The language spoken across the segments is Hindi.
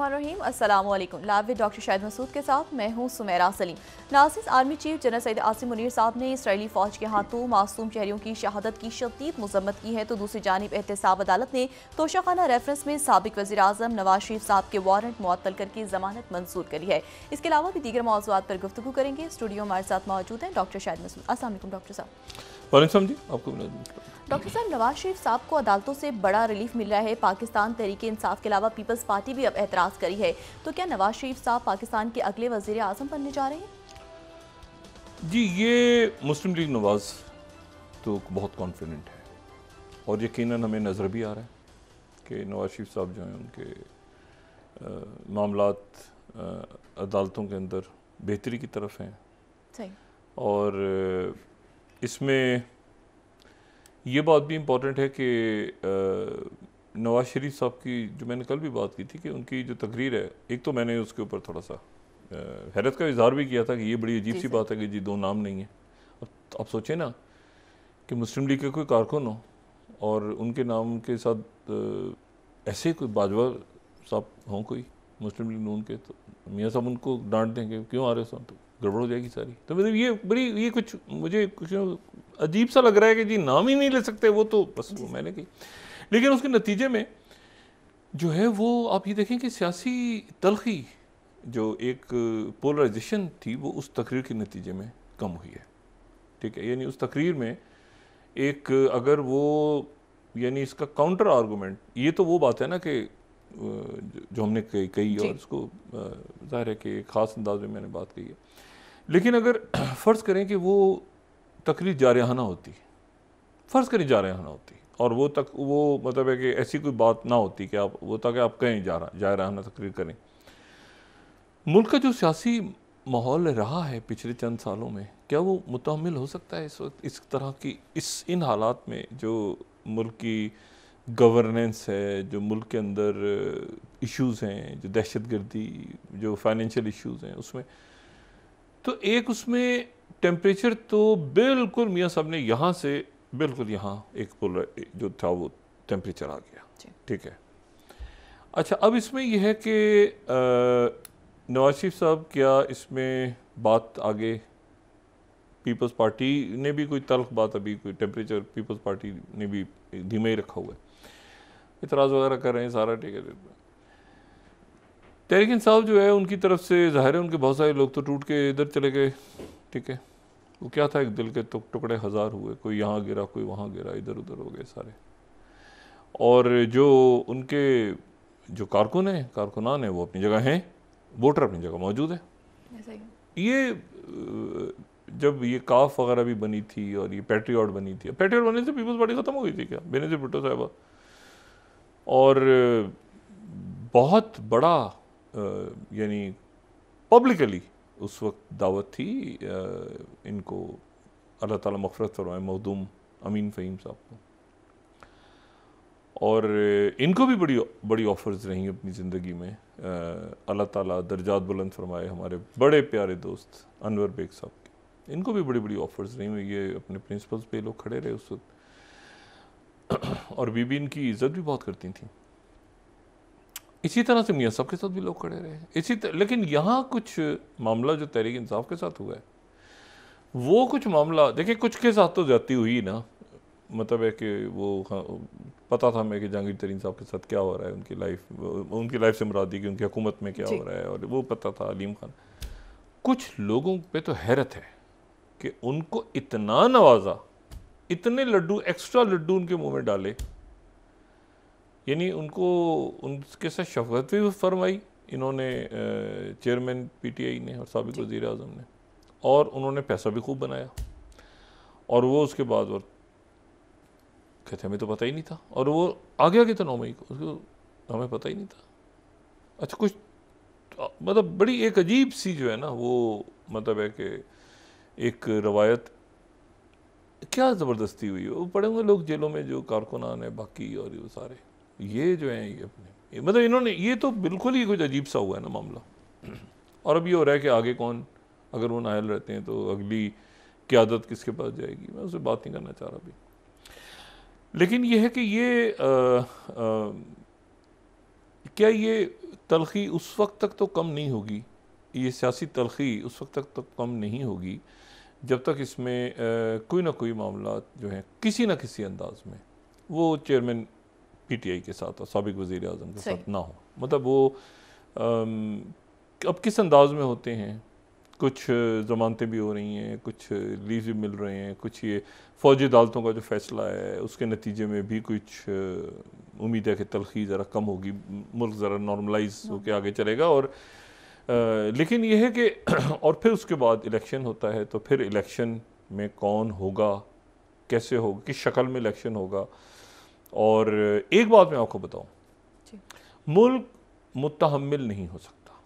बिस्मिल्लाम असलम लाभ डॉक्टर शाहिद मसूद के साथ मैं हूं सुमेरा सलीम नासिस army chief general Syed Asim Munir साहब ने इसराइली फ़ौज के हाथों मासूम शहरीों की शहादत की शदीद मजम्मत की है तो दूसरी जानब एहतसाब अदालत ने तोशाखाना रेफरेंस में सबक वजी अजम नवाज शरीफ साहब के वारंट मुअल करके जमानत मंजूर करी है इसके अलावा भी दीगर मौजूद पर गुफ्तु करेंगे स्टूडियो हमारे साथ मौजूद हैं डॉक्टर शाहिद मसूद असल डॉक्टर साहब डॉक्टर साहब नवाज शरीफ साहब को अदालतों से बड़ा रिलीफ मिल रहा है पाकिस्तान तरीके इंसाफ के अलावा पीपल्स पार्टी भी अब एतराज़ करी है तो क्या नवाज शरीफ साहब पाकिस्तान के अगले वजीर अजम बनने जा रहे हैं जी ये मुस्लिम लीग नवाज तो बहुत कॉन्फिडेंट है और यकीन हमें नज़र भी आ रहा है कि नवाज शरीफ साहब जो हैं उनके मामला अदालतों के अंदर बेहतरी की तरफ हैं और इसमें ये बात भी इम्पोर्टेंट है कि नवाज शरीफ साहब की जो मैंने कल भी बात की थी कि उनकी जो तकरीर है एक तो मैंने उसके ऊपर थोड़ा सा हैरत का इजहार भी किया था कि ये बड़ी अजीब सी बात है कि जी दो नाम नहीं है अब तो आप सोचें ना कि मुस्लिम लीग के कोई कारकुन हो और उनके नाम के साथ ऐसे कोई बाजवा साहब हों कोई मुस्लिम लीग नून के तो मियाँ साहब उनको डांट देंगे क्यों आ रहे हो साहब तो गड़बड़ हो जाएगी सारी तो मतलब ये बड़ी ये कुछ मुझे कुछ अजीब सा लग रहा है कि जी नाम ही नहीं ले सकते वो तो बस वो मैंने कही लेकिन उसके नतीजे में जो है वो आप ये देखें कि सियासी तलखी जो एक पोलराइजेशन थी वो उस तकरीर के नतीजे में कम हुई है ठीक है यानी उस तकरीर में एक अगर वो यानी इसका काउंटर आर्गूमेंट ये तो वो बात है ना कि जो हमने कही और उसको जाहिर है कि ख़ास अंदाज में मैंने बात कही है लेकिन अगर फ़र्ज़ करें कि वो तकरीर जारहाना होती फ़र्ज़ करें जारहाना होती और वो तक वो मतलब है कि ऐसी कोई बात ना होती कि आप वो ताकि आप कहें जा रहा जारहाना तकरीर करें मुल्क का जो सियासी माहौल रहा है पिछले चंद सालों में क्या वो मुतमिल हो सकता है इस वक्त इस तरह की इस इन हालात में जो मुल्क की गवर्नेंस है जो मुल्क के अंदर इश्यूज़ हैं जो दहशत गर्दी जो फाइनेंशियल इश्यूज़ हैं उसमें तो एक उसमें टेम्परेचर तो बिल्कुल मियाँ साहब ने यहाँ से बिल्कुल यहाँ एक पोलर जो था वो टेम्परेचर आ गया ठीक है अच्छा अब इसमें यह है कि नवाज शरीफ साहब क्या इसमें बात आगे पीपल्स पार्टी ने भी कोई तल्ख बात अभी कोई टेम्परेचर पीपल्स पार्टी ने भी धीमे ही रखा हुआ है इतराज़ वगैरह कर रहे हैं सारा ठीक है तहरीक इंसाफ जो है उनकी तरफ से ज़ाहिर है उनके बहुत सारे लोग तो टूट के इधर चले गए ठीक है वो क्या था एक दिल के तो टुकड़े हज़ार हुए कोई यहाँ गिरा कोई वहाँ गिरा इधर उधर हो गए सारे और जो उनके जो कारकुन हैं कारकुनान हैं वो अपनी जगह हैं वोटर अपनी जगह मौजूद है ये जब ये काफ वगैरह भी बनी थी और ये पेट्रियाड बनी थी पेट्रियाड बनने से पीपल्स पार्टी ख़त्म हो गई थी क्या बेनजीर भुट्टो साहबा और बहुत बड़ा यानी पब्लिकली उस वक्त दावत थी इनको अल्लाह ताला मफरत फरमाए मखदूम अमीन फ़हीम साहब को और इनको भी बड़ी बड़ी ऑफ़र्स रहीं अपनी ज़िंदगी में अल्लाह ताला दर्जात बुलंद फरमाए हमारे बड़े प्यारे दोस्त अनवर बेग साहब के इनको भी बड़ी बड़ी ऑफ़र्स रहीं ये अपने प्रिंसिपल्स पे लोग खड़े रहे उस वक्त और बीबी इनकी इज्जत भी बहुत करती थी इसी तरह से मियाँ साहब के साथ भी लोग खड़े रहे इसी तरह लेकिन यहाँ कुछ मामला जो तहरीक इंसाफ के साथ हुआ है वो कुछ मामला देखिए कुछ के साथ तो जाती हुई ना मतलब है कि वो हाँ, पता था मैं कि जहांगीर तरीन साहब के साथ क्या हो रहा है उनकी लाइफ उनकी लाइफ से मुरादी कि उनकी हुकूमत में क्या हो रहा है और वो पता था अलीम खान कुछ लोगों पे तो हैरत है कि उनको इतना नवाजा इतने लड्डू एक्स्ट्रा लड्डू उनके मुंह में डाले यानी उनको उनके साथ शफकत भी फरमाई इन्होंने चेयरमैन पीटीआई ने और सबक वजी अजम ने और उन्होंने पैसा भी खूब बनाया और वो उसके बाद और कहते हमें तो पता ही नहीं था और वो आ गया था नौ मई को उसको हमें पता ही नहीं था अच्छा कुछ मतलब बड़ी एक अजीब सी जो है ना वो मतलब है कि एक रवायत क्या ज़बरदस्ती हुई है वो पड़े होंगे लोग जेलों में जो कारकुनान है बाकी और ये सारे ये जो हैं ये अपने मतलब इन्होंने ये तो बिल्कुल ही कुछ अजीब सा हुआ है ना मामला और अब ये हो रहा है कि आगे कौन अगर वो नायल रहते हैं तो अगली क्यादत किसके पास जाएगी मैं उससे बात नहीं करना चाह रहा अभी लेकिन यह है कि ये आ, आ, क्या ये तलखी उस वक्त तक तो कम नहीं होगी ये सियासी तलखी उस वक्त तक तो कम नहीं होगी जब तक इसमें कोई ना कोई मामला जो है किसी ना किसी अंदाज में वो चेयरमैन पी टी आई के साथ और सबक वज़ी अजम के साथ ना हो मतलब वो अब किस अंदाज में होते हैं कुछ ज़मानतें भी हो रही हैं कुछ लीज भी मिल रहे हैं कुछ ये फ़ौजी अदालतों का जो फैसला है उसके नतीजे में भी कुछ उम्मीद है कि तलखी ज़रा कम होगी मुल्क ज़रा नॉर्मलाइज होकर हाँ। आगे चलेगा और लेकिन यह है कि और फिर उसके बाद इलेक्शन होता है तो फिर इलेक्शन में कौन होगा कैसे होगा किस शक्ल में इलेक्शन होगा और एक बात मैं आपको बताऊं मुल्क मुतहमल नहीं हो सकता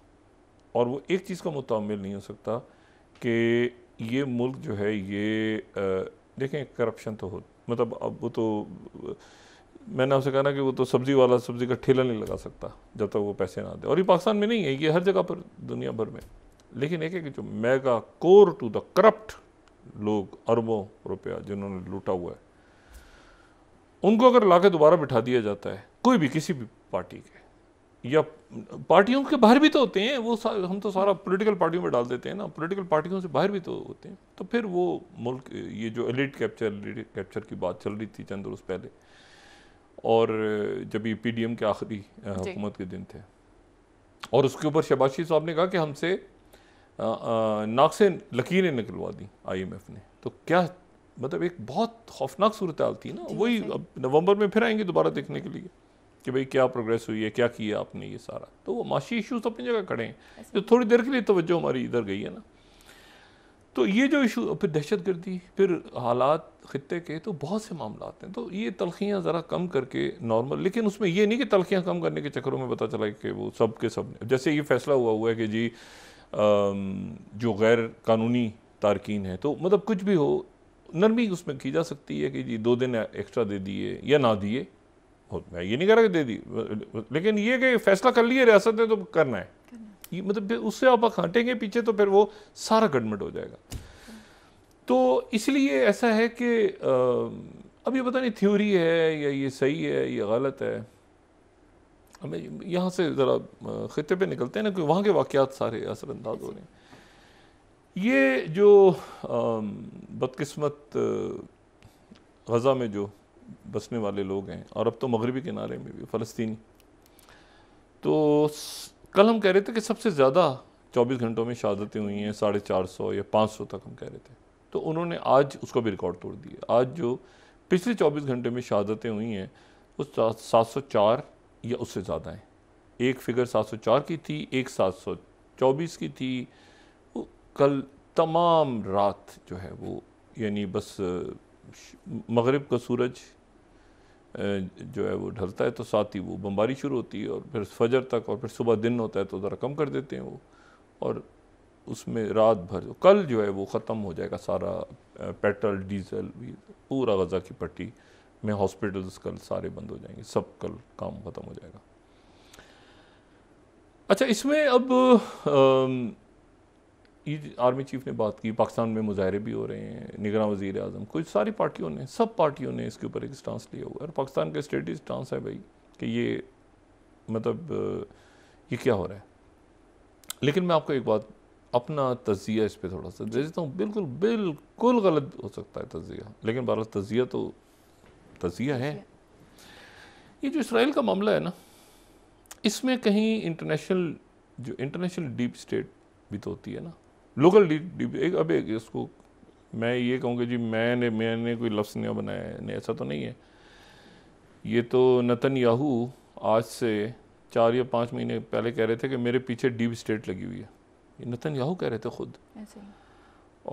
और वो एक चीज़ का मुतहमल नहीं हो सकता कि ये मुल्क जो है ये देखें करप्शन तो हो मतलब अब वो तो मैंने आपसे कहा ना कि वो तो सब्ज़ी वाला सब्ज़ी का ठेला नहीं लगा सकता जब तक वो पैसे ना दे और ये पाकिस्तान में नहीं है ये हर जगह पर दुनिया भर में लेकिन एक है कि जो mega core to the corrupt लोग अरबों रुपया जिन्होंने लूटा हुआ है उनको अगर ला के दोबारा बिठा दिया जाता है कोई भी किसी भी पार्टी के या पार्टियों के बाहर भी तो होते हैं वो हम तो सारा पॉलिटिकल पार्टियों में डाल देते हैं ना पॉलिटिकल पार्टियों से बाहर भी तो होते हैं तो फिर वो मुल्क ये जो एलिट कैप्चर एलिट कैप्चर की बात चल रही थी चंद रोज़ पहले और जब ये पी डी एम के आखिरी हुकूमत के दिन थे और उसके ऊपर शबाशी साहब ने कहा कि हमसे नाक से लकीरें निकलवा दी आई एम एफ़ ने तो क्या मतलब एक बहुत खौफनाक सूरत हाल थी ना वही अब नवंबर में फिर आएंगे दोबारा देखने के लिए कि भाई क्या प्रोग्रेस हुई है क्या किया आपने ये सारा तो वो माशी इशूज़ अपनी जगह खड़े हैं जो थोड़ी देर के लिए तोज्जो हमारी इधर गई है ना तो ये जो इशू फिर दहशत गर्दी फिर हालात ख़त्े के तो बहुत से मामला हैं तो ये तलखियाँ ज़रा कम करके नॉर्मल लेकिन उसमें ये नहीं कि तलखियाँ कम करने के चक्करों में पता चला कि वो सब के सब ने जैसे ये फैसला हुआ हुआ है कि जी जो गैर कानूनी तारकिन है तो मतलब कुछ भी हो नरमी उसमें की जा सकती है कि जी दो दिन एक्स्ट्रा दे दिए या ना दिए मैं ये नहीं कह रहा कि दे दी लेकिन ये कि फैसला कर लिए रियासत ने तो करना है मतलब उससे आप हटेंगे पीछे तो फिर वो सारा गडमट हो जाएगा तो इसलिए ऐसा है कि अब ये पता नहीं थ्योरी है या ये सही है या गलत है हमें यहाँ से ज़रा ख़त्े पे निकलते हैं ना क्योंकि वहाँ के वाक़ात सारे असरअंदाज हो रहे हैं ये जो बदकस्मत गज़ा में जो बसने वाले लोग हैं और अब तो मगरबी किनारे में भी फ़लस्तीनी तो कल हम कह रहे थे कि सबसे ज़्यादा 24 घंटों में शहादतें हुई हैं साढ़े चार सौ या पाँच सौ तक हम कह रहे थे तो उन्होंने आज उसको भी रिकॉर्ड तोड़ दिया आज जो पिछले 24 घंटे में शहादतें हुई हैं वो सात सौ चार या उससे ज़्यादा हैं एक फिगर सात सौ चार की थी एक सात सौ चौबीस की थी वो कल तमाम रात जो है वो यानी बस मगरब का सूरज जो है वो ढलता है तो साथ ही वो बमबारी शुरू होती है और फिर फजर तक और फिर सुबह दिन होता है तो ज़रा कम कर देते हैं वो और उसमें रात भर कल जो है वो ख़त्म हो जाएगा सारा पेट्रोल डीजल भी पूरा गज़ा की पट्टी में हॉस्पिटल्स कल सारे बंद हो जाएंगे सब कल काम ख़त्म हो जाएगा अच्छा इसमें अब आ, आर्मी चीफ ने बात की पाकिस्तान में मुजाहरे भी हो रहे हैं निगरान वजीर अजम कुछ सारी पार्टियों ने सब पार्टियों ने इसके ऊपर एक स्टांस लिया हुआ है और पाकिस्तान का स्टेट स्टांस है भाई कि ये मतलब ये क्या हो रहा है लेकिन मैं आपको एक बात अपना तजिया इस पर थोड़ा सा दे देता हूँ बिल्कुल बिल्कुल गलत हो सकता है तजिया लेकिन बहर तजिया तो तजिया है ये जो इसराइल का मामला है ना इसमें कहीं इंटरनेशनल जो इंटरनेशनल डीप स्टेट भी तो होती है ना लोकल एक अब एक इसको मैं ये कि जी मैंने मैंने कोई लफ्स नया बनाया है नहीं ऐसा तो नहीं है ये तो नतन याहू आज से चार या पाँच महीने पहले कह रहे थे कि मेरे पीछे डीप स्टेट लगी हुई है ये नतन याहू कह रहे थे खुद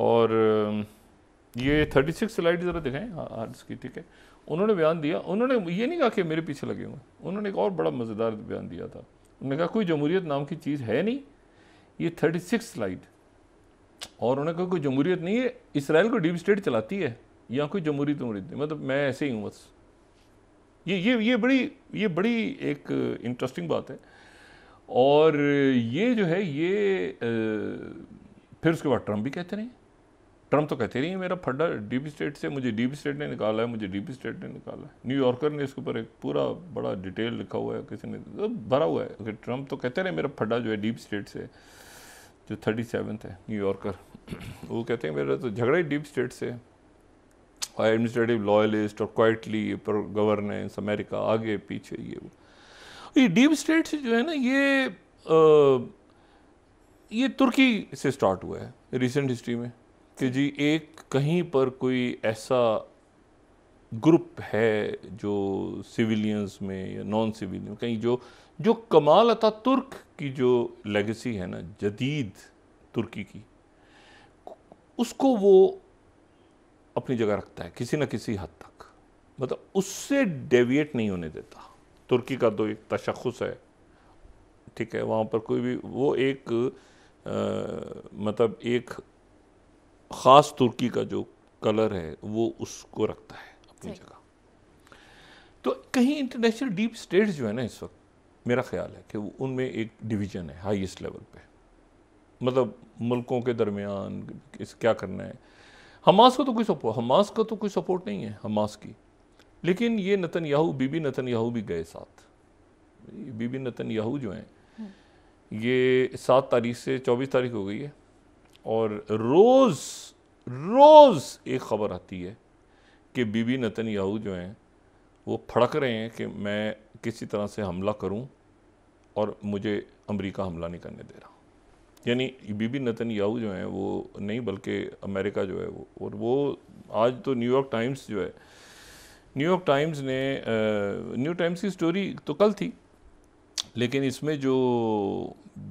और ये थर्टी सिक्स स्लाइड ज़रा दिखाएं आर्ट्स हाँ, हाँ, की ठीक है उन्होंने बयान दिया उन्होंने ये नहीं कहा कि मेरे पीछे लगे हुए उन्होंने एक और बड़ा मज़ेदार बयान दिया था उन्होंने कहा कोई जमहूरियत नाम की चीज़ है नहीं ये थर्टी सिक्स स्लाइड और उन्होंने कहा कोई जमहूरियत नहीं है इसराइल को डीप स्टेट चलाती है या कोई जमहूरी तमूरी नहीं मतलब मैं ऐसे ही हूँ बस ये ये ये बड़ी ये बड़ी एक इंटरेस्टिंग बात है और ये जो है ये आ, फिर उसके बाद ट्रंप भी कहते रहे ट्रंप तो कहते रहे मेरा फड्डा डीप स्टेट से मुझे डीप स्टेट ने निकाला है मुझे डीप स्टेट ने निकाला है न्यूयॉर्कर ने इसके ऊपर एक पूरा बड़ा डिटेल लिखा हुआ है किसी ने तो भरा हुआ है कि ट्रंप तो कहते रहे मेरा फड्डा जो है डीप स्टेट से जो थर्टी सेवन है न्यूयॉर्कर वो कहते हैं मेरा तो झगड़ा ही डीप स्टेट से है और एडमिनिस्ट्रेटिव लॉयलिस्ट और क्वाइटली गवर्नेंस अमेरिका आगे पीछे ये वो ये डीप स्टेट से जो है ना ये आ, ये तुर्की से स्टार्ट हुआ है रिसेंट हिस्ट्री में कि जी एक कहीं पर कोई ऐसा ग्रुप है जो सिविलियंस में या नॉन सिविलियन कहीं जो जो कमाल अता तुर्क की जो लेगेसी है ना जदीद तुर्की की उसको वो अपनी जगह रखता है किसी न किसी हद तक मतलब उससे डेविएट नहीं होने देता तुर्की का तो एक तशखस है ठीक है वहाँ पर कोई भी वो एक आ, मतलब एक ख़ास तुर्की का जो कलर है वो उसको रखता है अपनी जगह तो कहीं इंटरनेशनल डीप स्टेट्स जो है ना इस वक्त मेरा ख्याल है कि उनमें एक डिवीज़न है हाईएस्ट लेवल पे मतलब मुल्कों के दरमियान इस क्या करना है हमास को तो कोई सपोर्ट हमास का तो कोई सपोर्ट नहीं है हमास की लेकिन ये नतन याहू बीबी नतन याहू भी गए साथ बीबी नतन याहू जो हैं हम्म। ये सात तारीख से चौबीस तारीख हो गई है और रोज़ रोज़ एक ख़बर आती है कि बीबी नतन याहू जो हैं वो फड़क रहे हैं कि मैं किसी तरह से हमला करूं और मुझे अमेरिका हमला नहीं करने दे रहा यानी बीबी नतन याहू जो हैं वो नहीं बल्कि अमेरिका जो है वो और वो आज तो न्यूयॉर्क टाइम्स जो है न्यूयॉर्क टाइम्स ने न्यू टाइम्स की स्टोरी तो कल थी लेकिन इसमें जो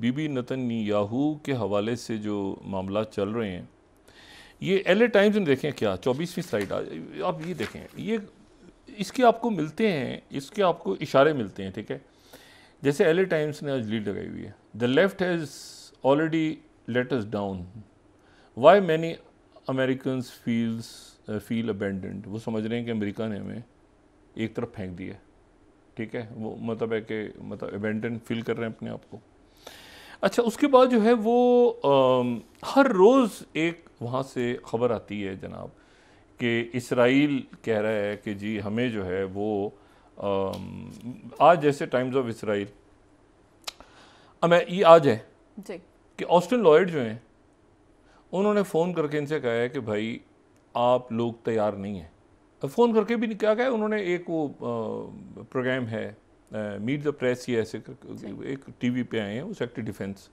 बीबी नतन याहू के हवाले से जो मामला चल रहे हैं ये एल टाइम्स ने देखें क्या चौबीसवीं स्लाइड आज आप ये देखें ये इसके आपको मिलते हैं इसके आपको इशारे मिलते हैं ठीक है जैसे एल टाइम्स ने आज लीड लगाई हुई है the left has already let us down why many American feels feel abundant वो समझ रहे हैं कि अमेरिका ने हमें एक तरफ फेंक दिया ठीक है वो मतलब है कि मतलब अबेंडेंट फील कर रहे हैं अपने आप को अच्छा उसके बाद जो है वो आ, हर रोज़ एक वहाँ से ख़बर आती है जनाब कि इसराइल कह रहा है कि जी हमें जो है वो आज जैसे टाइम्स ऑफ इसराइल अब ये आज है जी कि ऑस्टिन लॉयड जो हैं उन्होंने फ़ोन करके इनसे कहा है कि भाई आप लोग तैयार नहीं हैं फ़ोन करके भी क्या कहा है उन्होंने एक वो प्रोग्राम है मीट द प्रेस ही ऐसे एक टीवी पे आए हैं वो सेक्टर डिफेंस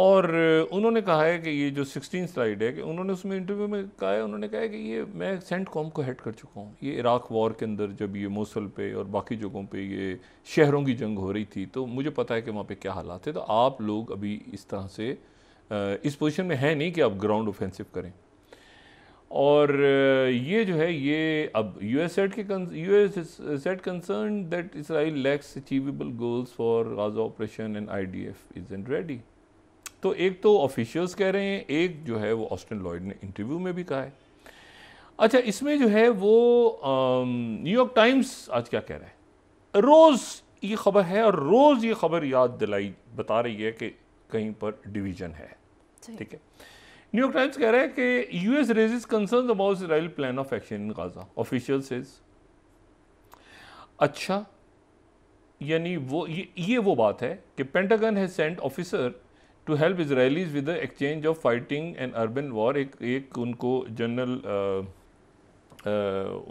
और उन्होंने कहा है कि ये जो सिक्सटीन स्लाइड है कि उन्होंने उसमें इंटरव्यू में कहा है उन्होंने कहा है कि ये मैं सेंट कॉम को हेड कर चुका हूँ ये इराक वॉर के अंदर जब ये मौसल पे और बाकी जगहों पे ये शहरों की जंग हो रही थी तो मुझे पता है कि वहाँ पे क्या हालात है तो आप लोग अभी इस तरह से इस पोजिशन में है नहीं कि आप ग्राउंड ऑफेंसिव करें और ये जो है ये अब यू एस एड के U S aid concern that Israel lacks achievable goals for Gaza operation and I D F is and ready तो एक तो ऑफिशियल्स कह रहे हैं एक जो है वो ऑस्टिन लॉयड ने इंटरव्यू में भी कहा है अच्छा इसमें जो है वो न्यूयॉर्क टाइम्स आज क्या कह रहा है रोज़ ये खबर है और रोज़ ये खबर याद दिलाई बता रही है कि कहीं पर डिवीजन है ठीक है न्यूयॉर्क टाइम्स कह रहा है कि US raises concern about Israel plan of action in Gaza official says अच्छा यानी वो ये, ये वो बात है कि Pentagon has sent officer to help Israelis with the exchange of fighting and urban war एक एक उनको जनरल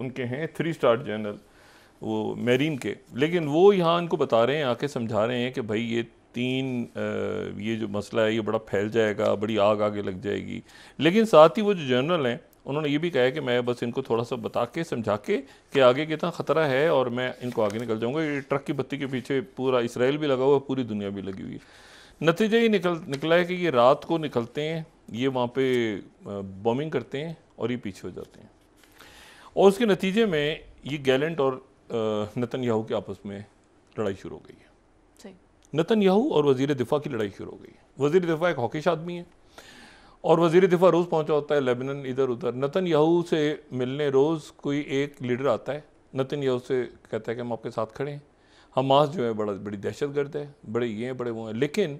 उनके हैं थ्री स्टार जनरल वो मेरीन के लेकिन वो यहाँ उनको बता रहे हैं आके समझा रहे हैं कि भाई ये तीन ये जो मसला है ये बड़ा फैल जाएगा बड़ी आग आगे लग जाएगी लेकिन साथ ही वो जो जनरल हैं उन्होंने ये भी कहा है कि मैं बस इनको थोड़ा सा बता के समझा के कि आगे कितना ख़तरा है और मैं इनको आगे निकल जाऊँगा ये ट्रक की बत्ती के पीछे पूरा इसराइल भी लगा हुआ है पूरी दुनिया भी लगी हुई है नतीजा ये निकल निकला है कि ये रात को निकलते हैं ये वहाँ पे बॉम्बिंग करते हैं और ये पीछे हो जाते हैं और उसके नतीजे में ये गैलेंट और नतन याहू के आपस में लड़ाई शुरू हो गई है नतन याहू और वजीर दिफा की लड़ाई शुरू हो गई है वजीर दिफा एक हॉकिश आदमी है और वजीर दिफा रोज़ पहुँचा होता है लेबनन इधर उधर नतन याहू से मिलने रोज़ कोई एक लीडर आता है नतन याहू से कहता है कि हम आपके साथ खड़े हैं हमास जो है बड़ा बड़ी दहशतगर्द है बड़े ये हैं बड़े वो हैं लेकिन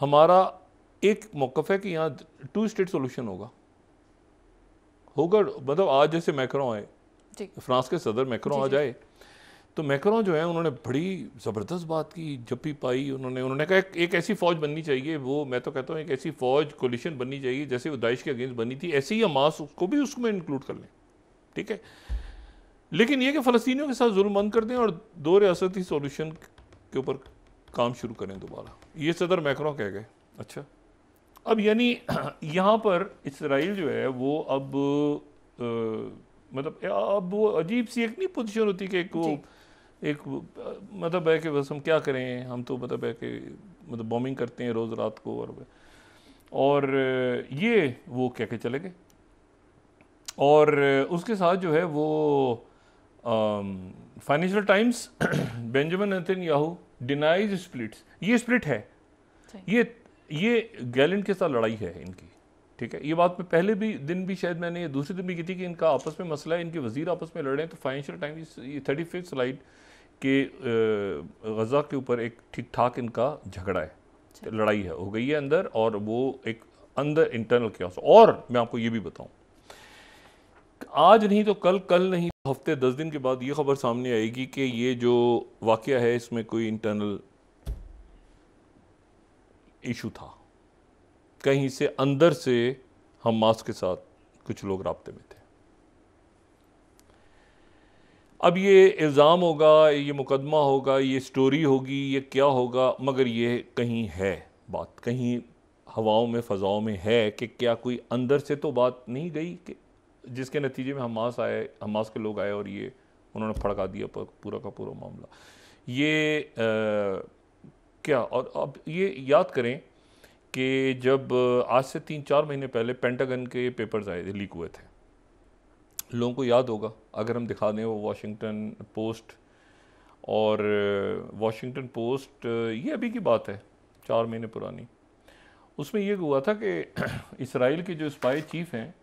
हमारा एक मौक़ है कि यहाँ टू स्टेट सोल्यूशन होगा होगा मतलब आज जैसे मैक्रो आए फ्रांस के सदर मैक्रो आ जाए तो मैक्रो जो है उन्होंने बड़ी ज़बरदस्त बात की जप्पी पाई उन्होंने उन्होंने कहा एक, एक ऐसी फ़ौज बननी चाहिए वो मैं तो कहता हूँ एक ऐसी फ़ौज कोलिशन बननी चाहिए जैसे वो दाइश के अगेंस्ट बनी थी ऐसे ही हमास उसको भी उसमें इंक्लूड कर लें ठीक है लेकिन ये कि फ़लस्तियों के साथ जुल्म बंद कर दें और दो रियासती सोल्यूशन के ऊपर काम शुरू करें दोबारा ये सदर मैक्रो कह गए अच्छा अब यानी यहाँ पर इसराइल जो है वो अब आ, मतलब अब वो अजीब सी एक नहीं पोजिशन होती कि एक वो एक मतलब है कि बस हम क्या करें हम तो मतलब है कि मतलब बॉम्बिंग करते हैं रोज़ रात को और और ये वो कह के चले गए और उसके साथ जो है वो Financial Times Benjamin Netanyahu denies splits ये स्प्लिट है ये ये गैलेंट के साथ लड़ाई है इनकी ठीक है ये बात मैं पहले भी दिन भी शायद मैंने दूसरे दिन भी की थी कि इनका आपस में मसला है इनके वजीर आपस में लड़ रहे हैं तो फाइनेंशियल टाइम ये थर्टी फिफ्थ स्लाइड के गज़ा के ऊपर एक ठीक ठाक इनका झगड़ा है लड़ाई है हो गई है अंदर और वो एक अंदर इंटरनल क्या और मैं आपको ये भी बताऊं आज नहीं तो कल कल नहीं हफ्ते दस दिन के बाद ये खबर सामने आएगी कि ये जो वाक़ है इसमें कोई इंटरनल इशू था कहीं से अंदर से मास्क के साथ कुछ लोग रबते में थे अब ये इल्ज़ाम होगा ये मुकदमा होगा ये स्टोरी होगी ये क्या होगा मगर ये कहीं है बात कहीं हवाओं में फ़ज़ाओं में है कि क्या कोई अंदर से तो बात नहीं गई कि जिसके नतीजे में हमास आए हमास के लोग आए और ये उन्होंने फड़का दिया पूरा का पूरा मामला ये आ, क्या और अब ये याद करें कि जब आज से तीन चार महीने पहले पेंटागन के पेपर्स आए थे लीक हुए थे लोगों को याद होगा अगर हम दिखा दें वो वाशिंगटन पोस्ट और वाशिंगटन पोस्ट ये अभी की बात है चार महीने पुरानी उसमें यह हुआ था कि इसराइल के जो स्पाई चीफ हैं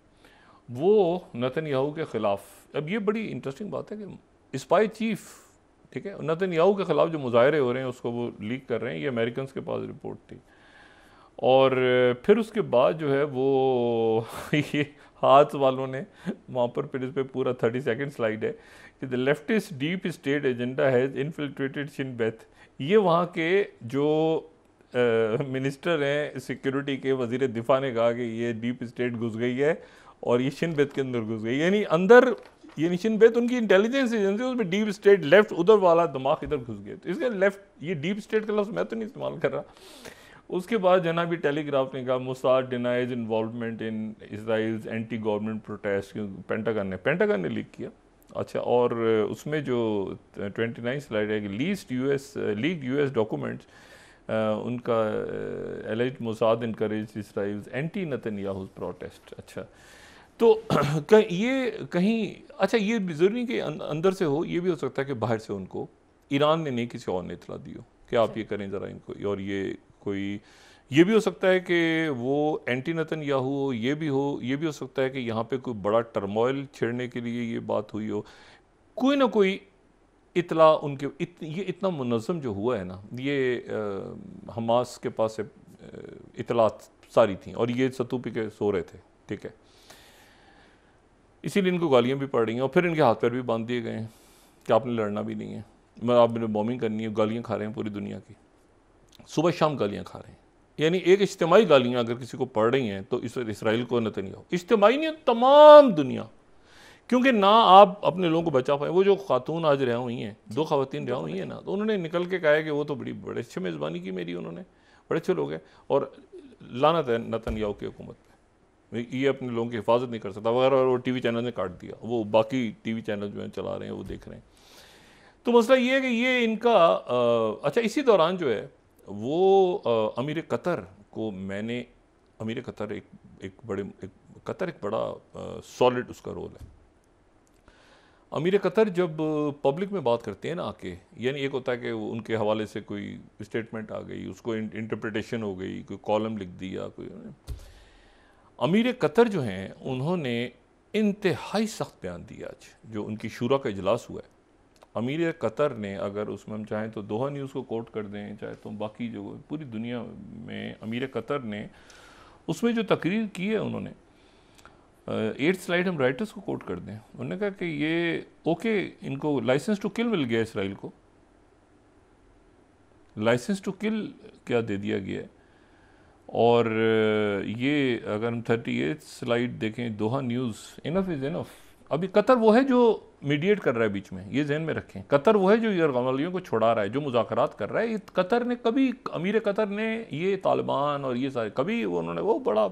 वो नतन याहू के ख़िलाफ़ अब ये बड़ी इंटरेस्टिंग बात है कि स्पाई चीफ ठीक है नतन याहू के ख़िलाफ़ जो मुजाहरे हो रहे हैं उसको वो लीक कर रहे हैं ये अमेरिकन के पास रिपोर्ट थी और फिर उसके बाद जो है वो ये हाथ वालों ने वहाँ पर फिर इस पर पूरा थर्टी सेकेंड स्लाइड है कि the leftist deep state agenda has infiltrated Shin Bet ये वहाँ के जो मिनिस्टर हैं सिक्योरिटी के वजीर दिफा ने कहा कि ये डीप स्टेट घुस गई है और ये शिनबेत के अंदर घुस गई यानी अंदर यानी शिनबेत उनकी इंटेलिजेंस एजेंसी उसमें डीप स्टेट लेफ्ट उधर वाला दिमाग इधर घुस गया तो इसलिए लेफ्ट ये डीप स्टेट का लफ्ज़ मैं तो नहीं इस्तेमाल कर रहा उसके बाद भी टेलीग्राफ ने कहा Mossad denies involvement in Israel anti government protest Pentagon ने पेंटागन ने लीक किया अच्छा और उसमें जो ट्वेंटी नाइन स्लाइड है कि least leak U S documents उनका elite Mossad increase Israel anti नतन प्रोटेस्ट अच्छा तो कह, ये कहीं अच्छा ये ज़रूरी नहीं कि अं-, अंदर से हो ये भी हो सकता है कि बाहर से उनको ईरान ने नहीं किसी और ने इतला दी हो कि आप अच्छा। ये करें ज़रा इनको और ये कोई ये भी हो सकता है कि वो एंटी नतन या हो ये भी हो ये भी हो सकता है कि यहाँ पे कोई बड़ा टर्मोइल छेड़ने के लिए ये बात हुई हो कोई ना कोई इतला उनके इत, ये इतना मुनज़म जो हुआ है ना ये आ, हमास के पास इतलात सारी थी और ये सतूपी के सो रहे थे ठीक है इसीलिए इनको गालियाँ भी पड़ रही हैं और फिर इनके हाथ पैर भी बांध दिए गए हैं कि आपने लड़ना भी नहीं है मैं आपने बॉम्बिंग करनी है गालियाँ खा रहे हैं पूरी दुनिया की सुबह शाम गालियाँ खा रहे हैं यानी एक इज्तमाही गालियाँ अगर किसी को पड़ रही हैं तो इस इसराइल को नतन हो इज्तमाही नहीं तमाम दुनिया क्योंकि ना आप अपने लोगों को बचा पाए वो जो खातून आज रहा हुई हैं दो खातन रहा हुई हैं ना तो उन्होंने निकल के कहा कि वो तो बड़ी बड़े अच्छे मेज़बानी की मेरी उन्होंने बड़े अच्छे लोग हैं और लानत है नतन के हुकूमत ये अपने लोगों की हिफाजत नहीं कर सकता वगैरह वो टी वी चैनल ने काट दिया वो बाकी टी वी चैनल जो है चला रहे हैं वो देख रहे हैं तो मसला ये है कि ये इनका आ, अच्छा इसी दौरान जो है वो अमीर कतर को मैंने अमीर कतर एक एक बड़े एक कतर एक बड़ा सॉलिड उसका रोल है अमीर कतर जब पब्लिक में बात करते हैं ना आके यानी एक होता है कि उनके हवाले से कोई स्टेटमेंट आ गई उसको इंटरप्रटेशन हो गई कोई कॉलम लिख दिया कोई अमीर कतर जो हैं उन्होंने इंतहाई सख्त बयान दिया आज जो उनकी शूरा का इजलास हुआ है अमीर कतर ने अगर उसमें हम चाहें तो दोहा न्यूज़ को कोट कर दें चाहे तो बाकी जो पूरी दुनिया में अमीर कतर ने उसमें जो तकरीर की है उन्होंने एट स्लाइड हम राइटर्स को कोट कर दें उन्होंने कहा कि ये ओके इनको लाइसेंस टू किल मिल गया इसराइल को लाइसेंस टू किल क्या दे दिया गया है और ये अगर हम थर्टी एट स्लाइड देखें Doha News enough is enough अभी कतर वो है जो मीडिएट कर रहा है बीच में ये जहन में रखें कतर वो है जो यरगमलियों को छुड़ा रहा है जो मुजाकरात कर रहा है कतर ने कभी अमीर कतर ने ये तालिबान और ये सारे कभी उन्होंने वो बड़ा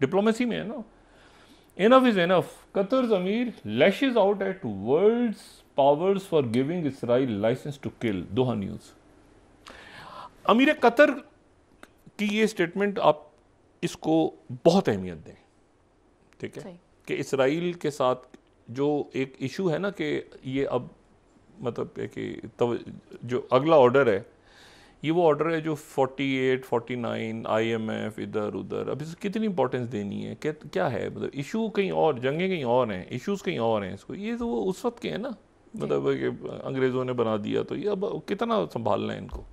डिप्लोमेसी में है ना enough is enough Qatar emir lash out at world powers for giving Israel licence to kill Doha News अमीर कतर कि ये स्टेटमेंट आप इसको बहुत अहमियत दें ठीक है कि इसराइल के साथ जो एक इशू है ना कि ये अब मतलब कि तव, जो अगला ऑर्डर है ये वो ऑर्डर है जो 48, 49, आईएमएफ इधर उधर अब इसको कितनी इंपॉर्टेंस देनी है क्या क्या है मतलब इशू कहीं और जंगें कहीं और हैं इश्यूज कहीं और हैं इसको ये तो वो उस वक्त के हैं ना मतलब कि अंग्रेज़ों ने बना दिया तो ये अब कितना संभालना है इनको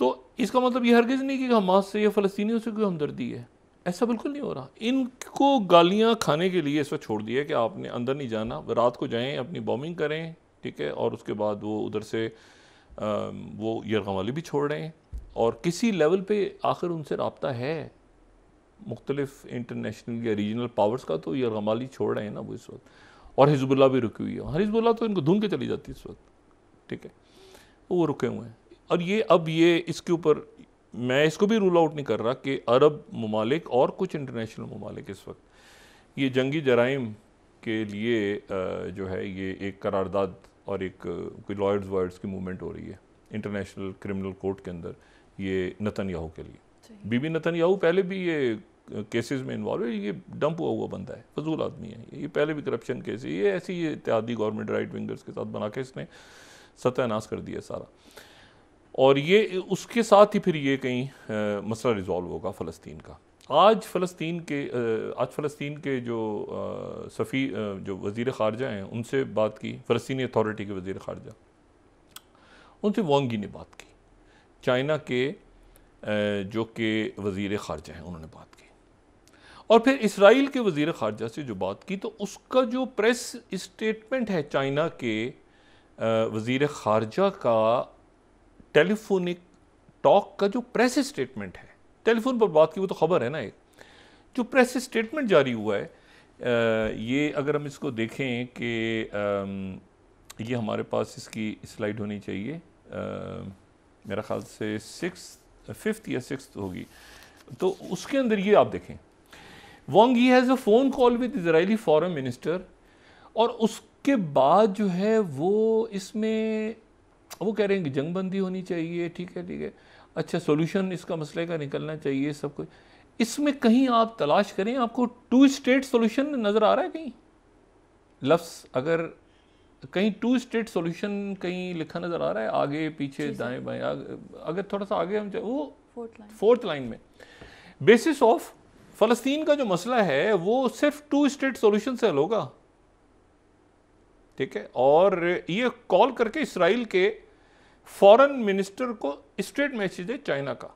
तो इसका मतलब ये हरगिज़ नहीं कि हमास से या फ़लस्तियों से कोई हमदर्दी है ऐसा बिल्कुल नहीं हो रहा इनको गालियाँ खाने के लिए इस वक्त छोड़ दिया कि आपने अंदर नहीं जाना रात को जाएँ अपनी बॉम्बिंग करें ठीक है और उसके बाद वो उधर से आ, वो वाली भी छोड़ रहे हैं और किसी लेवल पे आखिर उनसे रबता है मुख्तलिफ इंटरनेशनल या रीजनल पावर्स का तो यरगमाली छोड़ रहे हैं ना वो इस वक्त और हिजबुल्ला भी रुकी हुई है हिजबुल्ला तो इनको धुन के चली जाती है इस वक्त ठीक है वो रुके हुए हैं और ये अब ये इसके ऊपर मैं इसको भी रूल आउट नहीं कर रहा कि अरब ममालिक और कुछ इंटरनेशनल ममालिक इस वक्त ये जंगी जराइम के लिए जो है ये एक करारदाद और एक कोई लॉयर्स वर्ड्स की मूवमेंट हो रही है इंटरनेशनल क्रिमिनल कोर्ट के अंदर ये नतन याहू के लिए बीबी नतन याहू पहले भी ये केसेस में इन्वॉल्व है ये डंप हुआ हुआ बंदा है फजूल आदमी है ये पहले भी करप्शन केस है ये ऐसी ये इतिहादी गवर्नमेंट राइट विंगर्स के साथ बना के इसने सत्यानाश कर दिया सारा और ये उसके साथ ही फिर ये कहीं मसला रिजॉल्व होगा फ़लस्तीन का आज फ़लस्तीन के आज फ़लस्तीन के जो सफ़ी जो वज़ी ख़ारजा हैं उनसे बात की फ़लस्तनी अथॉरिटी के वज़ी ख़ारजा उनसे वोंगी ने बात की चाइना के जो के वज़ी ख़ारजा हैं उन्होंने बात की और फिर इसराइल के वज़ी ख़ारजा से जो बात की तो उसका जो प्रेस स्टेटमेंट है चाइना के वज़ी ख़ारजा का टेलीफोनिक टॉक का जो प्रेस स्टेटमेंट है टेलीफोन पर बात की वो तो खबर है ना एक जो प्रेस स्टेटमेंट जारी हुआ है ये अगर हम इसको देखें कि ये हमारे पास इसकी स्लाइड होनी चाहिए आ, मेरा ख्याल से सिक्स फिफ्थ या सिक्स होगी तो उसके अंदर ये आप देखें Wang he has a phone call with Israeli foreign minister और उसके बाद जो है वो इसमें वो कह रहे हैं कि जंग बंदी होनी चाहिए ठीक है ठीक है अच्छा सोल्यूशन इसका मसले का निकलना चाहिए सब कुछ इसमें कहीं आप तलाश करें आपको टू स्टेट सोल्यूशन नज़र आ रहा है कहीं लफ्स अगर कहीं टू स्टेट सोल्यूशन कहीं लिखा नज़र आ रहा है आगे पीछे दाएं बाएं अगर थोड़ा सा आगे हम वो फोर्थ लाइन में बेसिस ऑफ फलस्तीन का जो मसला है वो सिर्फ टू स्टेट सोल्यूशन से हल होगा ठीक है और ये कॉल करके इसराइल के फॉरेन मिनिस्टर को स्ट्रेट मैसेज है चाइना का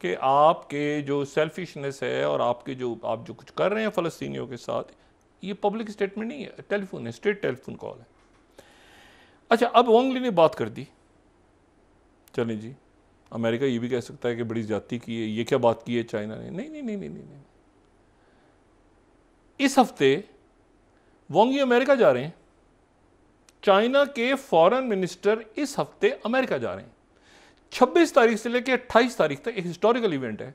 कि आपके जो सेल्फिशनेस है और आपके जो आप जो कुछ कर रहे हैं फ़लस्तियों के साथ ये पब्लिक स्टेटमेंट नहीं है टेलीफोन है स्ट्रेट टेलीफोन कॉल है अच्छा अब ओंगली ने बात कर दी चलें जी अमेरिका ये भी कह सकता है कि बड़ी ज़्यादा की है ये क्या बात की है चाइना ने नहीं नहीं नहीं नहीं नहीं, नहीं। इस हफ्ते वोंगी अमेरिका जा रहे हैं चाइना के फॉरेन मिनिस्टर इस हफ्ते अमेरिका जा रहे हैं 26 तारीख से लेकर 28 तारीख तक एक हिस्टोरिकल इवेंट है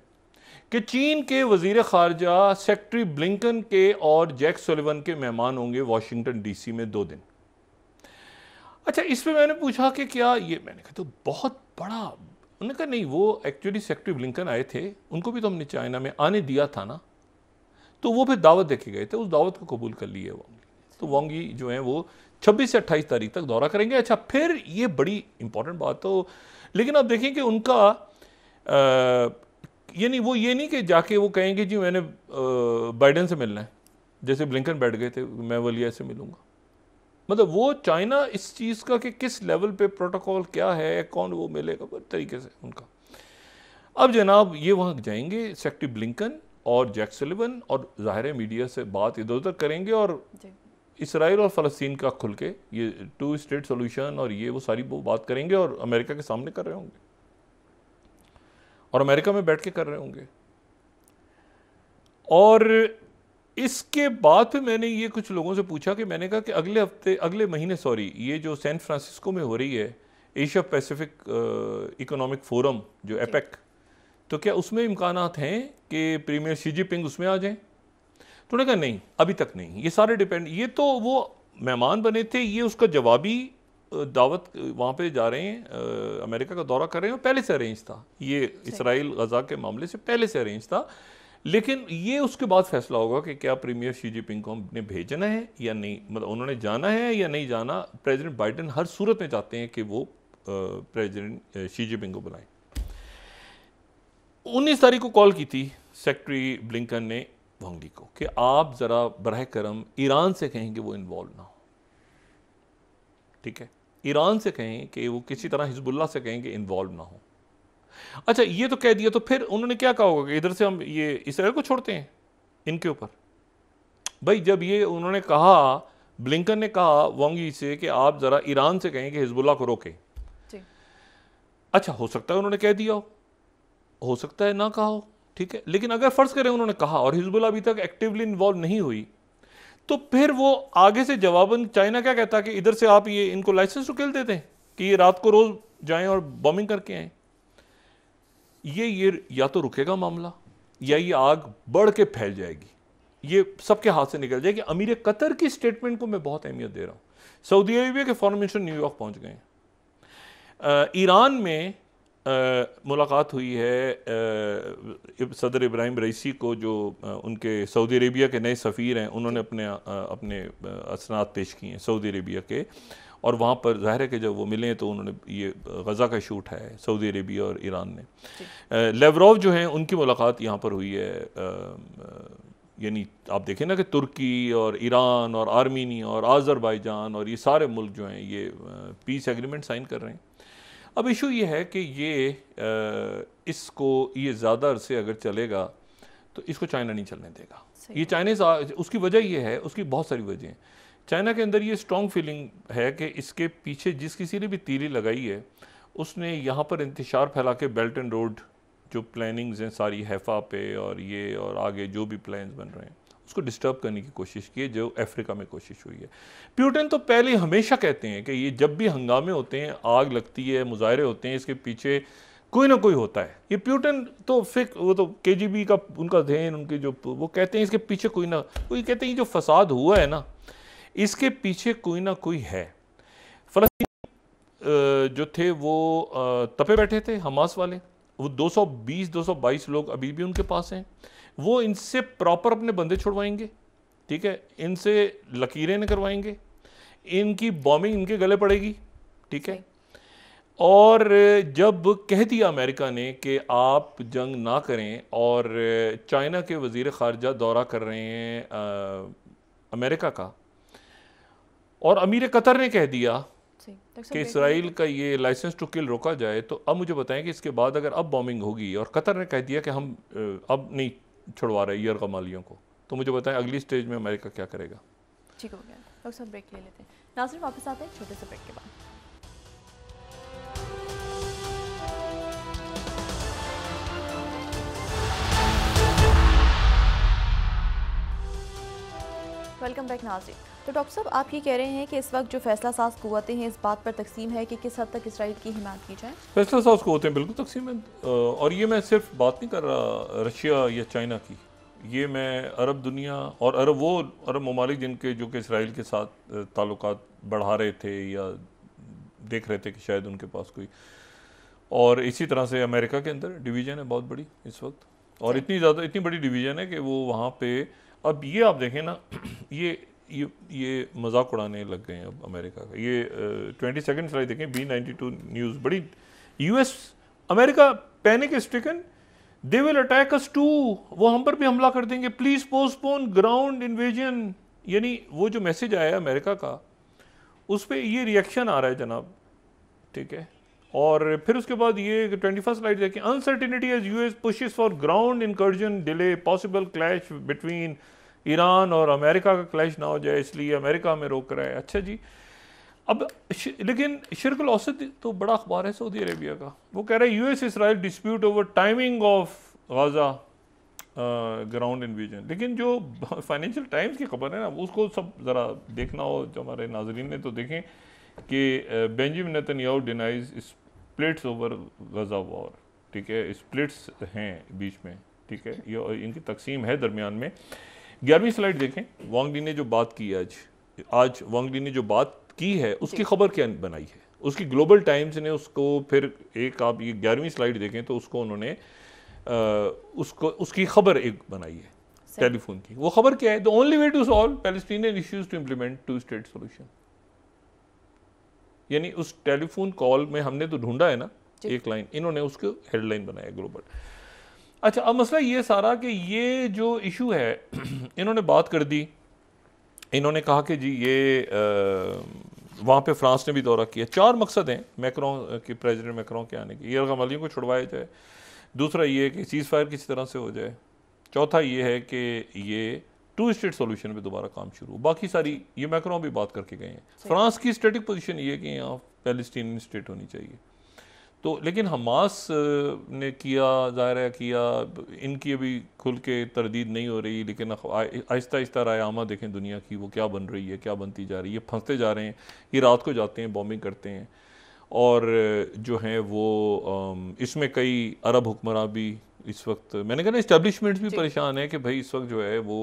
कि चीन के वजीर खारजा सेक्रेटरी ब्लिंकन के और जैक सोलिवन के मेहमान होंगे वाशिंगटन डीसी में दो दिन अच्छा इस पर मैंने पूछा कि क्या ये मैंने कहा तो बहुत बड़ा उन्होंने कहा नहीं वो एक्चुअली सेक्रेटरी ब्लिंकन आए थे उनको भी तो हमने चाइना में आने दिया था ना तो वो फिर दावत देखे गए थे उस दावत को कबूल कर लिए तो वांगी तो वोंगी जो है वो छब्बीस से अट्ठाईस तारीख तक दौरा करेंगे अच्छा फिर ये बड़ी इंपॉर्टेंट बात तो लेकिन आप देखें कि उनका यानी वो ये नहीं कि जाके वो कहेंगे जी मैंने बाइडन से मिलना है जैसे ब्लिंकन बैठ गए थे मैं वलिया से मिलूंगा मतलब वो चाइना इस चीज़ का कि किस लेवल पे प्रोटोकॉल क्या है कौन वो मिलेगा बस तरीके से उनका अब जनाब ये वहाँ जाएंगे सेक्रेटरी ब्लिंकन और जैक सलिवन और ज़ाहिर मीडिया से बात इधर उधर करेंगे और इसराइल और फ़लस्तीन का खुल के ये टू स्टेट सोल्यूशन और ये वो सारी वो बात करेंगे और अमेरिका के सामने कर रहे होंगे और अमेरिका में बैठ के कर रहे होंगे और इसके बाद फिर मैंने ये कुछ लोगों से पूछा कि मैंने कहा कि अगले हफ्ते अगले महीने सॉरी ये जो सैन फ्रांसिस्को में हो रही है एशिया पैसिफिक इकोनॉमिक फोरम जो एपेक तो क्या उसमें इम्कान हैं कि प्रीमियर शी जिनपिंग उसमें आ जाएं तो उन्होंने कहा नहीं अभी तक नहीं ये सारे डिपेंड ये तो वो मेहमान बने थे ये उसका जवाबी दावत वहाँ पे जा रहे हैं अमेरिका का दौरा कर रहे हैं पहले से अरेंज था ये इसराइल गजा के मामले से पहले से अरेंज था लेकिन ये उसके बाद फैसला होगा कि क्या प्रीमियर शी जिनपिंग को हमने भेजना है या नहीं मतलब उन्होंने जाना है या नहीं जाना प्रेसिडेंट बाइडेन हर सूरत में चाहते हैं कि वो प्रेसिडेंट शी जिनपिंग को बुलाएं उन्नीस तारीख को कॉल की थी सेक्रेटरी ब्लिंकन ने वांगली को कि आप ज़रा बरह करम ईरान से कहें कि वो इन्वॉल्व ना हो ठीक है ईरान से कहें कि वो किसी तरह हिजबुल्ला से कहें कि इन्वॉल्व ना हो अच्छा ये तो कह दिया तो फिर उन्होंने क्या कहा होगा कि इधर से हम ये इसराइल को छोड़ते हैं इनके ऊपर भाई जब ये उन्होंने कहा ब्लिंकन ने कहा वांगी से कि आप ज़रा ईरान से कहें कि हिजबुल्ला को रोके अच्छा हो सकता है उन्होंने कह दिया हो सकता है ना कहा हो ठीक है लेकिन अगर फ़र्ज़ करें उन्होंने कहा और हिजबुल अभी तक एक्टिवली इन्वॉल्व नहीं हुई तो फिर वो आगे से जवाबन चाइना क्या कहता कि इधर से आप ये इनको लाइसेंस तो खेल देते हैं कि ये रात को रोज़ जाएं और बॉम्बिंग करके आए ये ये या तो रुकेगा मामला या ये आग बढ़ के फैल जाएगी ये सबके हाथ से निकल जाएगी अमीर कतर की स्टेटमेंट को मैं बहुत अहमियत दे रहा हूं सऊदी अरेबिया के फॉरन मिनिस्टर न्यूयॉर्क पहुंच गए ईरान में मुलाकात हुई है आ, सदर इब्राहिम रईसी को जो आ, उनके सऊदी अरेबिया के नए सफ़ीर हैं उन्होंने अपने आ, अपने असनात पेश किए हैं सऊदी अरेबिया के और वहाँ पर ज़ाहिर है कि जब वो मिले तो उन्होंने ये गज़ा का शूट है सऊदी अरेबिया और ईरान ने लेवरोव जो हैं उनकी मुलाकात यहाँ पर हुई है यानी आप देखें ना कि तुर्की और ईरान और आर्मीनी और आज़रबाईजान और ये सारे मुल्क जो हैं ये पीस एग्रीमेंट साइन कर रहे हैं अब इशू ये है कि ये आ, इसको ये ज़्यादा अरसे अगर चलेगा तो इसको चाइना नहीं चलने देगा ये चाइनीज उसकी वजह ये है उसकी बहुत सारी वजह हैं चाइना के अंदर ये स्ट्रॉन्ग फीलिंग है कि इसके पीछे जिस किसी ने भी तीरी लगाई है उसने यहाँ पर इंतशार फैला के बेल्ट एंड रोड जो प्लानिंग्स हैं सारी हैफ़ा पे और ये और आगे जो भी प्लान्स बन रहे हैं उसको डिस्टर्ब करने की कोशिश की है जो अफ्रीका में कोशिश हुई है प्यूटन तो पहले हमेशा कहते हैं कि ये जब भी हंगामे होते हैं आग लगती है मुजाहरे होते हैं इसके पीछे कोई ना कोई होता है ये प्यूटन तो फिक वो तो के का उनका ध्यान उनके जो वो कहते हैं इसके पीछे कोई ना कोई कहते हैं जो फसाद हुआ है ना इसके पीछे कोई ना कोई है फलस्तीन जो थे वो तपे बैठे थे हमास वाले वो 220 222 लोग अभी भी उनके पास हैं वो इनसे प्रॉपर अपने बंदे छुड़वाएंगे ठीक है इनसे लकीरें करवाएंगे इनकी बॉम्बिंग इनके गले पड़ेगी ठीक है और जब कह दिया अमेरिका ने कि आप जंग ना करें और चाइना के वज़ी ख़ारजा दौरा कर रहे हैं आ, अमेरिका का और अमीर कतर ने कह दिया कि इसराइल का ये लाइसेंस टू किल रोका जाए तो अब मुझे बताएं कि इसके बाद अगर अब बॉम्बिंग होगी और कतर ने कह दिया कि हम अब नहीं छुड़वा रहे ईयर कमालियों को तो मुझे बताएं अगली स्टेज में अमेरिका क्या करेगा ठीक हो गया डॉक्टर साहब ब्रेक ले लेते हैं सिर्फ वापस आते हैं छोटे से ब्रेक के बाद वेलकम बैक नाजी तो डॉक्टर साहब आप ये कह रहे हैं कि इस वक्त जो फैसला साज कुतें हैं इस बात पर तकसीम है कि किस हद तक इसराइल की हिमायत की जाए फैसला साज कुतें बिल्कुल तकसीम है और ये मैं सिर्फ बात नहीं कर रहा रशिया या चाइना की ये मैं अरब दुनिया और अरब वो अरब ममालिक जिनके जो कि इसराइल के साथ ताल्लुक बढ़ा रहे थे या देख रहे थे कि शायद उनके पास कोई और इसी तरह से अमेरिका के अंदर डिवीज़न है बहुत बड़ी इस वक्त और अच्छा। इतनी ज़्यादा इतनी बड़ी डिवीज़न है कि वो वहाँ पर अब ये आप देखें ना ये ये ये मजाक उड़ाने लग गए हैं अब अमेरिका का ये ट्वेंटी सेकेंड फ्लाइट देखें बी नाइन्टी टू न्यूज़ बड़ी US America panic stricken they will attack us too वो हम पर भी हमला कर देंगे प्लीज़ पोस्टपोन ग्राउंड इन्वेजन यानी वो जो मैसेज आया अमेरिका का उस पर ये रिएक्शन आ रहा है जनाब ठीक है और फिर उसके बाद ये ट्वेंटी फर्स्ट लाइट देखें uncertainty as US pushes for ground incursion delay possible clash between Iran और अमेरिका का क्लैश ना हो जाए इसलिए अमेरिका में रोक रहा है अच्छा जी अब श, लेकिन शिरकुल औसत तो बड़ा अखबार है सऊदी अरेबिया का वो कह रहा है US Israel dispute over timing of Gaza ground invasion लेकिन जो फाइनेंशियल टाइम्स की खबर है ना उसको सब ज़रा देखना हो जो हमारे नाजरीन ने तो देखें कि Benjamin Netanyahu denies splits over Gaza war ठीक है स्प्लिट्स हैं बीच में ठीक है ये इनकी तकसीम है दरमियान में ग्यारहवीं स्लाइड देखें वांगडी ने जो बात की आज आज वांगडी ने जो बात की है उसकी खबर क्या बनाई है उसकी ग्लोबल टाइम्स ने उसको फिर एक आप ये ग्यारहवीं स्लाइड देखें तो उसको उन्होंने आ, उसको उसकी खबर एक बनाई है टेलीफोन की वो खबर क्या है the only way to solve Palestinian issues to implement two state solution यानी उस टेलीफोन कॉल में हमने तो ढूंढा है ना एक लाइन इन्होंने उसको हेडलाइन बनाया ग्लोबल अच्छा अब मसला ये सारा कि ये जो इशू है इन्होंने बात कर दी इन्होंने कहा कि जी ये वहाँ पे फ्रांस ने भी दौरा किया चार मकसद हैं मैक्रों के प्रेसिडेंट मैक्रों के आने के ये अलियों को छुड़वाया जाए दूसरा ये है कि सीज़ फायर किसी तरह से हो जाए चौथा ये है कि ये टू स्टेट सोल्यूशन पर दोबारा काम शुरू बाकी सारी ये मैक्रॉ भी बात करके गए हैं फ्रांस की स्टेटिक पोजीशन ये कि यहाँ पैलस्टीन स्टेट होनी चाहिए तो लेकिन हमास ने किया ज़ाहिर किया इनकी अभी खुल के तरदीद नहीं हो रही लेकिन आहिस्ता आहिस्ता रायआमा देखें दुनिया की वो क्या बन रही है क्या बनती जा रही है फंसते जा रहे हैं ये रात को जाते हैं बॉम्बिंग करते हैं और जो हैं वो इसमें कई अरब हुक्मरान भी इस वक्त मैंने कहा ना इस्टबलिशमेंट्स भी परेशान है कि भाई इस वक्त जो है वो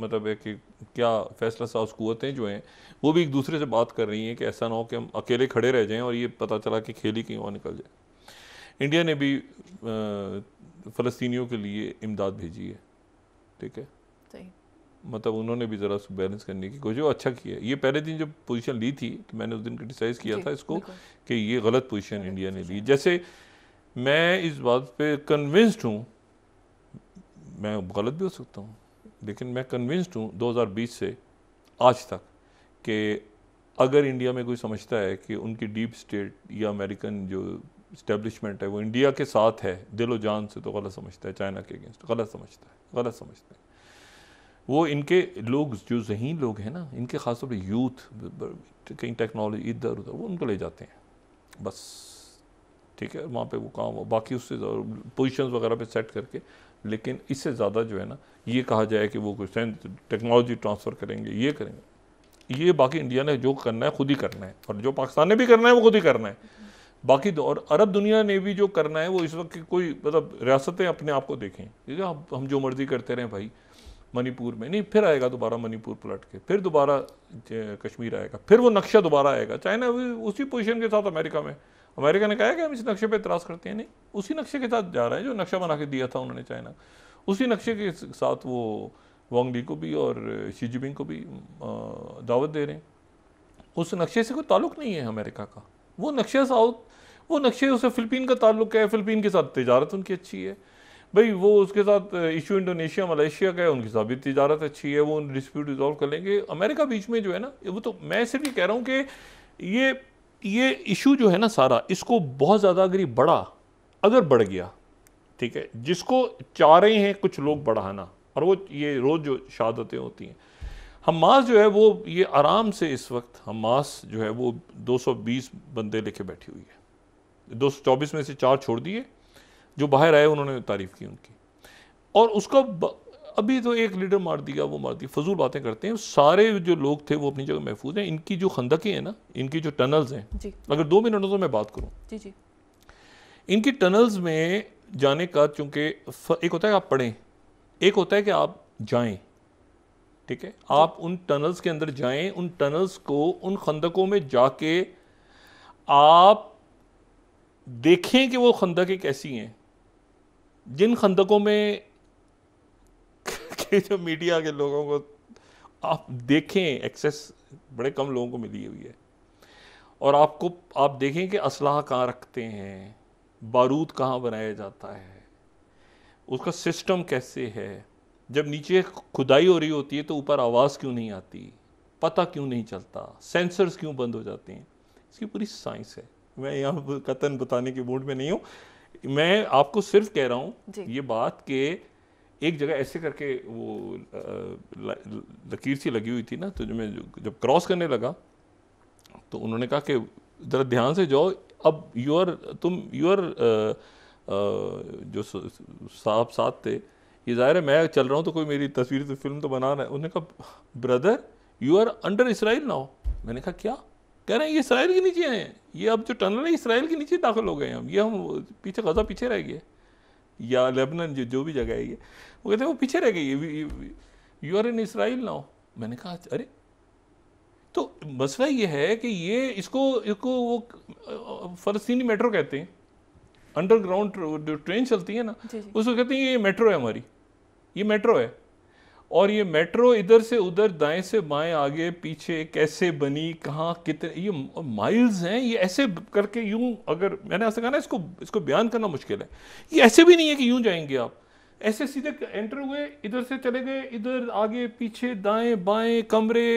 मतलब है कि क्या फैसला साज कुतें जो हैं वो भी एक दूसरे से बात कर रही हैं कि ऐसा ना हो कि हम अकेले खड़े रह जाएँ और ये पता चला कि खेल ही कहीं और निकल जाए इंडिया ने भी फ़लस्तियों के लिए इमदाद भेजी है ठीक है मतलब उन्होंने भी ज़रा बैलेंस करने की कोशिश अच्छा किया ये पहले दिन जब पोजीशन ली थी तो मैंने उस दिन क्रिटिसाइज़ किया था इसको कि ये गलत पोजीशन इंडिया ने ली जैसे मैं इस बात पे कन्विंस्ड हूँ मैं गलत भी हो सकता हूँ लेकिन मैं कन्विंस्ड हूँ 2020 से आज तक कि अगर इंडिया में कोई समझता है कि उनकी डीप स्टेट या अमेरिकन जो इस्टेब्लिशमेंट है वो इंडिया के साथ है दिलो जान से तो गलत समझता है चाइना के अगेंस्ट गलत समझता है गलत समझता है वो इनके लोग जो जहीन लोग हैं ना इनके खासतौर पर यूथ कहीं टेक्नोलॉजी इधर उधर वो उनको ले जाते हैं बस ठीक है वहाँ पे वो काम हो बाकी उससे पोजीशंस वगैरह पे सेट करके लेकिन इससे ज़्यादा जो है ना ये कहा जाए कि वो कुछ टेक्नोलॉजी ट्रांसफ़र करेंगे ये करेंगे ये बाकी इंडिया ने जो करना है खुद ही करना है और जो पाकिस्तान ने भी करना है वो खुद ही करना है बाकी और अरब दुनिया ने भी जो करना है वो इस वक्त की कोई मतलब रियासतें अपने आप को देखें ठीक है हम जो मर्ज़ी करते रहें भाई मणिपुर में नहीं फिर आएगा दोबारा मणिपुर पलट के फिर दोबारा कश्मीर आएगा फिर वो नक्शा दोबारा आएगा चाइना उसी पोजिशन के साथ अमेरिका में अमेरिका ने कहा कि हम इस नक्शे पर इतराज़ करते हैं नहीं उसी नक्शे के साथ जा रहे हैं जो नक्शा बना के दिया था उन्होंने चाइना उसी नक्शे के साथ वो वांग ली को भी और शी जिनपिंग को भी दावत दे रहे हैं उस नक्शे से कोई ताल्लुक नहीं है अमेरिका का वो नक्शे साउथ वो नक्शे उससे फ़िलिपीन का ताल्लुक है फ़िलिपीन के साथ तजारत उनकी अच्छी है भाई वो उसके साथ इशू इंडोनेशिया मलेशिया का है उनके साथ भी तजारत अच्छी है वो डिस्प्यूट रिजॉल्व कर लेंगे अमेरिका बीच में जो है ना वो तो मैं सिर्फ ये कह रहा हूँ कि ये ये इशू जो है ना सारा इसको बहुत ज़्यादा अगर बढ़ा अगर बढ़ गया ठीक है जिसको चाह रहे हैं कुछ लोग बढ़ाना और वो ये रोज़ जो शहादतें होती हैं हमास जो है वो ये आराम से इस वक्त हमास जो है वो 220 बंदे लेके बैठी हुई है 224 में से चार छोड़ दिए जो बाहर आए उन्होंने तारीफ़ की उनकी और उसका अभी तो एक लीडर मार दिया वो मार दिया फजूल बातें करते हैं सारे जो लोग थे वो अपनी जगह महफूज हैं इनकी जो खंदकें हैं ना इनकी जो टनल्स हैं अगर दो मिनटों तो मैं बात करूँ जी जी इनकी टनल्स में जाने का चूंकि एक होता है आप पढ़ें एक होता है कि आप जाएं ठीक है आप उन टनल्स के अंदर जाएं उन टनल्स को उन खंदकों में जाके आप देखें कि वो खंदकें कैसी हैं जिन खंदकों में ये जो मीडिया के लोगों को आप देखें एक्सेस बड़े कम लोगों को मिली हुई है और आपको आप देखें कि असलाह कहाँ रखते हैं बारूद कहाँ बनाया जाता है उसका सिस्टम कैसे है जब नीचे खुदाई हो रही होती है तो ऊपर आवाज़ क्यों नहीं आती पता क्यों नहीं चलता सेंसर्स क्यों बंद हो जाते हैं इसकी पूरी साइंस है मैं यहाँ कतन बताने के मूड में नहीं हूँ मैं आपको सिर्फ कह रहा हूँ ये बात कि एक जगह ऐसे करके वो लकीर सी लगी हुई थी ना तो जो मैं जब क्रॉस करने लगा तो उन्होंने कहा कि ज़रा ध्यान से जाओ अब योर तुम योर जो साहब साथ थे ये ज़ाहिर है मैं चल रहा हूँ तो कोई मेरी तस्वीर तो फिल्म तो बना रहा है उन्होंने कहा brother you are under Israel now मैंने कहा क्या कह रहे हैं ये इसराइल के नीचे हैं ये अब जो टनल है इसराइल के नीचे दाखिल हो गए हैं हम ये हम पीछे गज़ा पीछे रह गए या लेबनन जो जो भी जगह है ये वो कहते हैं वो पीछे रह गई you are in Israel now मैंने कहा अच्छा, अरे तो मसला ये है कि ये इसको इसको वो फलस्तीनी मेट्रो कहते हैं अंडरग्राउंड जो ट्रेन चलती है ना उसको कहते हैं ये मेट्रो है हमारी ये मेट्रो है और ये मेट्रो इधर से उधर दाएं से बाएं आगे पीछे कैसे बनी कहाँ कितने ये माइल्स हैं ये ऐसे करके यूं अगर मैंने ऐसा कहा ना इसको इसको बयान करना मुश्किल है ये ऐसे भी नहीं है कि यूं जाएंगे आप ऐसे सीधे एंटर हुए इधर से चले गए इधर आगे पीछे दाएं बाएं कमरे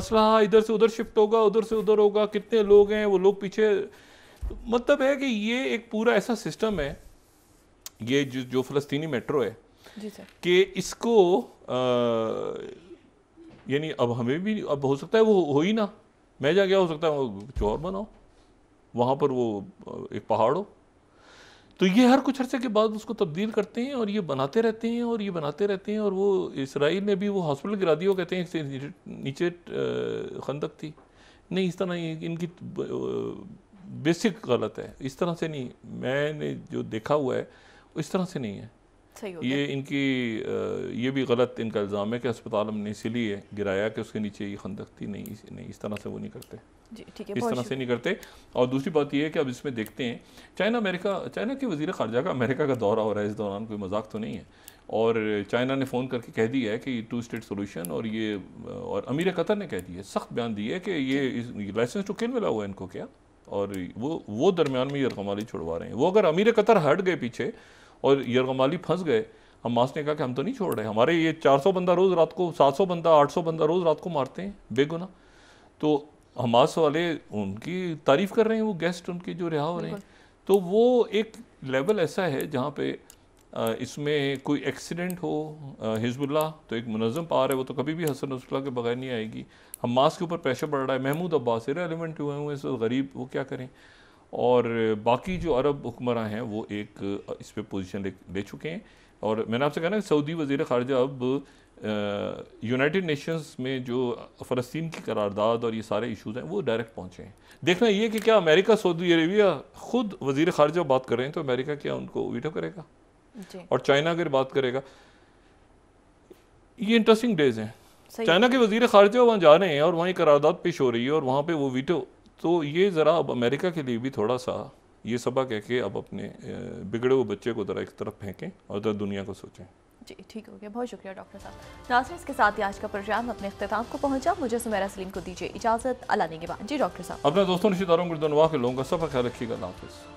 असलाह इधर से उधर शिफ्ट होगा उधर से उधर होगा कितने लोग हैं वो लोग पीछे मतलब है कि ये एक पूरा ऐसा सिस्टम है ये जो जो फ़लस्तीनी मेट्रो है कि इसको यानी अब हमें भी अब हो सकता है वो हो ही ना मैं जा क्या हो सकता है वो चोर बनाओ वहाँ पर वो एक पहाड़ हो तो ये हर कुछ अरसे के बाद उसको तब्दील करते हैं और ये बनाते रहते हैं और ये बनाते रहते हैं और वो इसराइल ने भी वो हॉस्पिटल गिरा दिया कहते हैं नीचे खंदक थी नहीं इस तरह इनकी बेसिक गलत है इस तरह से नहीं मैंने जो देखा हुआ है इस तरह से नहीं है ये इनकी ये भी गलत इनका इल्ज़ाम है कि अस्पताल हमने इसीलिए गिराया कि उसके नीचे ये खंदक थी नहीं नहीं इस तरह से वो नहीं करते इस तरह से नहीं करते और दूसरी बात यह है कि अब इसमें देखते हैं चाइना अमेरिका चाइना के वजीर खारजा का अमेरिका का दौरा हो रहा है इस दौरान कोई मजाक तो नहीं है और चाइना ने फ़ोन करके कह दिया है कि टू स्टेट सोल्यूशन और ये और अमीर कतर ने कह दिया सख्त बयान दिया है कि ये लाइसेंस टू किल मिला हुआ है इनको क्या और वो वो दरमियान में ये रकमाली छुड़वा रहे हैं वो अगर अमीर कतर हट गए पीछे और यरगमाली फंस गए हमास ने कहा कि हम तो नहीं छोड़ रहे हमारे ये 400 बंदा रोज़ रात को 700 बंदा 800 बंदा रोज़ रात को मारते हैं बेगुना तो हमास वाले उनकी तारीफ़ कर रहे हैं वो गेस्ट उनके जो रिहा हो रहे हैं तो वो एक लेवल ऐसा है जहाँ पे इसमें कोई एक्सीडेंट हो हिजबुल्ला तो एक मुनज़म पार है वो तो कभी भी हसन रसुल्ला के बगैर नहीं आएगी हमास के ऊपर प्रेशर बढ़ रहा है महमूद अब्बास रेलिवेंट हुए हुए हैं गरीब वो क्या करें और बाकी जो अरब हुक्मरान हैं वो एक इस पर पोजीशन ले, ले चुके हैं और मैंने आपसे कहा ना सऊदी वजीर खारजा अब यूनाइटेड नेशंस में जो फ़लस्तीन की करारदाद और ये सारे इश्यूज़ हैं वो डायरेक्ट पहुँचे हैं देखना ये कि क्या अमेरिका सऊदी अरेबिया ख़ुद वजीर खारजा बात कर रहे हैं तो अमेरिका क्या उनको वीटो करेगा और चाइना अगर बात करेगा ये इंटरेस्टिंग डेज हैं चाइना के वजीर खारजा वहाँ जा रहे हैं और वहाँ करारदाद पेश हो रही है और वहाँ पर वो वीटो तो ये ज़रा अब अमेरिका के लिए भी थोड़ा सा ये सबक है कि अब अपने बिगड़े हुए बच्चे को ज़रा एक तरफ फेंकें और ज़रा दुनिया को सोचें जी ठीक हो गया बहुत शुक्रिया डॉक्टर साहब नासर इसके साथ ही आज का प्रोग्राम अपने अख्ताम को पहुंचा मुझे सुमेरा सलीम को दीजिए इजाज़त अला ने के बाद जी डॉक्टर साहब अपने दोस्तों रिश्तेदारों को के लोगों का सबका ख्याल रखिएगा हाफिज़